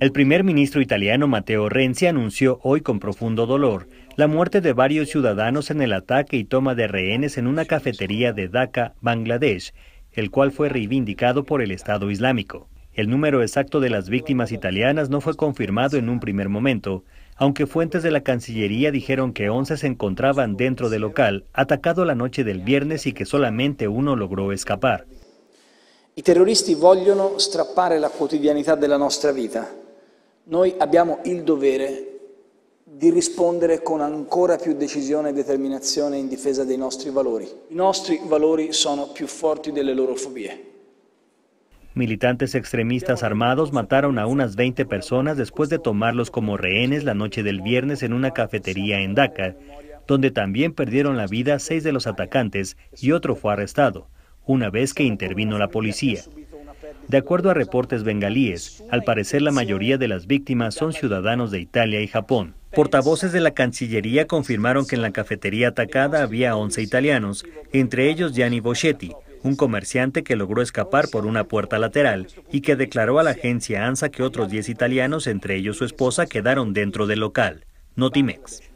El primer ministro italiano Matteo Renzi anunció hoy con profundo dolor la muerte de varios ciudadanos en el ataque y toma de rehenes en una cafetería de Dhaka, Bangladesh, el cual fue reivindicado por el Estado Islámico. El número exacto de las víctimas italianas no fue confirmado en un primer momento, aunque fuentes de la Cancillería dijeron que 11 se encontraban dentro del local, atacado la noche del viernes y que solamente uno logró escapar. la Noi abbiamo il dovere di rispondere con ancora più decisione e determinazione in difesa dei nostri valori. I nostri valori sono più forti delle loro fobie. Militantes extremistas armados mataron a unas 20 personas después de tomarlos como rehenes la noche del viernes en una cafetería en Dhaka, donde también perdieron la vida seis de los atacantes y otro fue arrestado, una vez que intervino la policía. De acuerdo a reportes bengalíes, al parecer la mayoría de las víctimas son ciudadanos de Italia y Japón. Portavoces de la Cancillería confirmaron que en la cafetería atacada había 11 italianos, entre ellos Gianni Boschetti, un comerciante que logró escapar por una puerta lateral y que declaró a la agencia ANSA que otros 10 italianos, entre ellos su esposa, quedaron dentro del local. Notimex.